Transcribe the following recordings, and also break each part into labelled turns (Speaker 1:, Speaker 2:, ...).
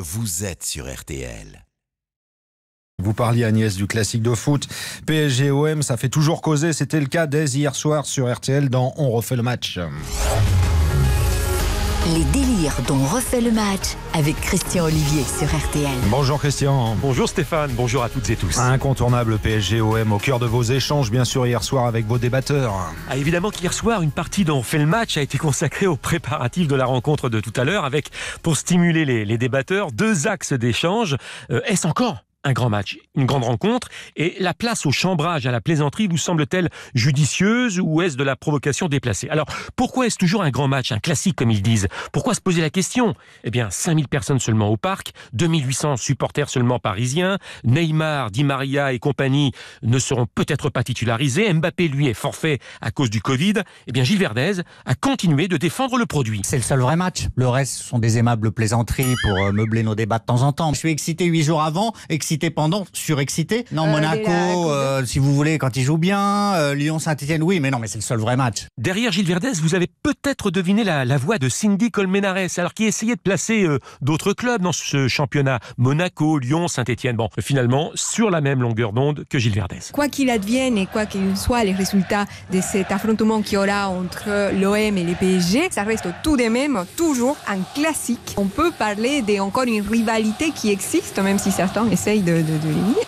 Speaker 1: Vous êtes sur RTL. Vous parliez Agnès du classique de foot. PSG-OM, ça fait toujours causer. C'était le cas dès hier soir sur RTL dans On refait le match.
Speaker 2: Les délires dont refait le match avec
Speaker 3: Christian Olivier sur RTL.
Speaker 1: Bonjour Christian. Bonjour Stéphane, bonjour à toutes et tous. Incontournable PSG OM au cœur de vos échanges bien sûr hier soir avec vos débatteurs.
Speaker 3: Ah, évidemment qu'hier soir, une partie dont fait le match a été consacrée aux préparatifs de la rencontre de tout à l'heure avec, pour stimuler les, les débatteurs, deux axes d'échange. Euh, est-ce encore un grand match, une grande rencontre. Et la place au chambrage, à la plaisanterie, vous semble-t-elle judicieuse ou est-ce de la provocation déplacée Alors, pourquoi est-ce toujours un grand match, un classique comme ils disent Pourquoi se poser la question Eh bien, 5000 personnes seulement au parc, 2800 supporters seulement parisiens, Neymar, Di Maria et compagnie ne seront peut-être pas titularisés, Mbappé, lui, est forfait à cause du Covid. Eh bien, Gilles Verdez
Speaker 4: a continué de défendre le produit. C'est le seul vrai match. Le reste, sont des aimables plaisanteries pour euh, meubler nos débats de temps en temps. Je suis excité huit jours avant, excité excité pendant, surexcité. Non, euh, Monaco, euh, euh, si vous voulez, quand il joue bien, Lyon-Saint-Etienne, oui, mais non, mais c'est le seul vrai match. Derrière Gilles Verdez,
Speaker 3: vous avez peut-être deviné la, voix de Cindy Colmenares, alors qui essayait de placer d'autres clubs dans ce championnat. Monaco, Lyon, Saint-Etienne. Bon, finalement, sur la même longueur d'onde que Gilles Verdez.
Speaker 2: Quoi qu'il advienne et quoi qu'il soit les résultats de cet affrontement qu'il y aura entre l'OM et les PSG, ça reste tout de même toujours un classique. On peut parler d'encore une rivalité qui existe, même si certains essayent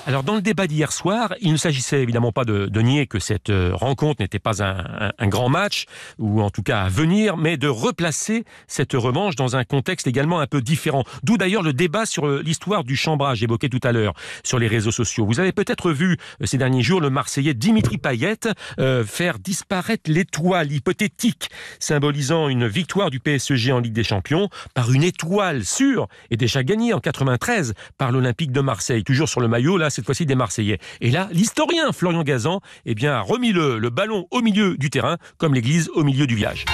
Speaker 3: alors dans le débat d'hier soir, il ne s'agissait évidemment pas de, nier que cette euh, rencontre n'était pas un, grand match, ou en tout cas à venir, mais de replacer cette revanche dans un contexte également un peu différent. D'où d'ailleurs le débat sur euh, l'histoire du chambrage évoqué tout à l'heure sur les réseaux sociaux. Vous avez peut-être vu euh, ces derniers jours le Marseillais Dimitri Payet faire disparaître l'étoile hypothétique symbolisant une victoire du PSG en Ligue des Champions par une étoile sûre et déjà gagnée en 93 par l'Olympique de Marseille. Toujours sur le maillot, là, cette fois-ci des Marseillais. Et là, l'historien Florian Gazan eh bien, a remis le, le ballon au milieu du terrain, comme l'église au milieu du village.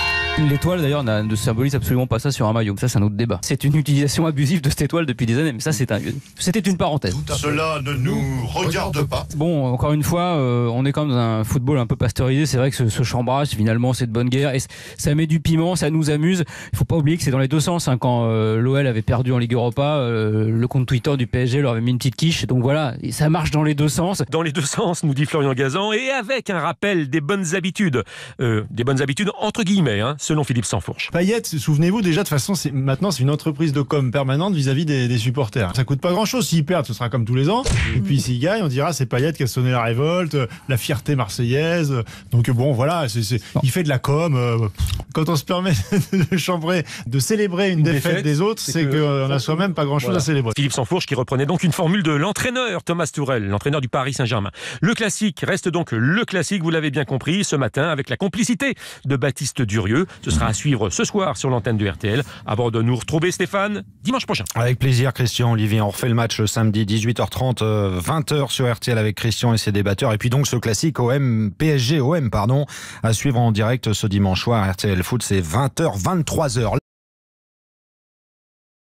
Speaker 2: L'étoile d'ailleurs ne symbolise absolument pas ça sur un maillot. Ça, c'est un autre débat. C'est une utilisation abusive de cette étoile depuis des années, mais ça, c'est un... c'était une parenthèse. cela ne nous regarde pas. Bon, encore une fois, euh, on est quand même dans un football un peu pasteurisé. C'est vrai que ce, ce chambrage, finalement, c'est de bonne guerre. Et ça met du piment, ça nous amuse. Il faut pas oublier que c'est dans les deux sens. Hein. Quand euh, l'OL avait perdu en Ligue
Speaker 3: Europa, euh, le compte Twitter du PSG leur avait mis une petite quiche. Donc voilà, ça marche dans les deux sens. Dans les deux sens, nous dit Florian Gazan, et avec un rappel des bonnes habitudes. des bonnes habitudes entre guillemets. Hein selon Philippe Sansfourche.
Speaker 4: Payet, souvenez-vous déjà, de façon façon, maintenant c'est une entreprise de com permanente vis-à-vis des, supporters. Ça coûte pas grand-chose. S'ils perdent, ce sera comme tous les ans. Et puis s'ils gagnent, on dira c'est Payette qui a sonné la révolte, la fierté marseillaise. Donc bon, voilà, c'est il fait de la com. Euh, quand on se permet de chambrer, de célébrer une, défaite, des autres, c'est qu'on euh, n'a soi-même pas grand-chose à célébrer.
Speaker 3: Philippe Sansfourche qui reprenait donc une formule de l'entraîneur Thomas Tourel, l'entraîneur du Paris Saint-Germain. Le classique reste donc le classique, vous l'avez bien compris, ce matin avec la complicité de Baptiste Durieux. Ce sera à suivre ce soir sur l'antenne de RTL. Avant de nous retrouver, Stéphane,
Speaker 1: dimanche prochain. Avec plaisir, Christian, Olivier. On refait le match samedi 18h30, 20h euh, sur RTL avec Christian et ses débatteurs. Et puis donc ce classique OM, PSG OM, pardon, à suivre en direct ce dimanche soir. RTL Foot, c'est 20h, 23h.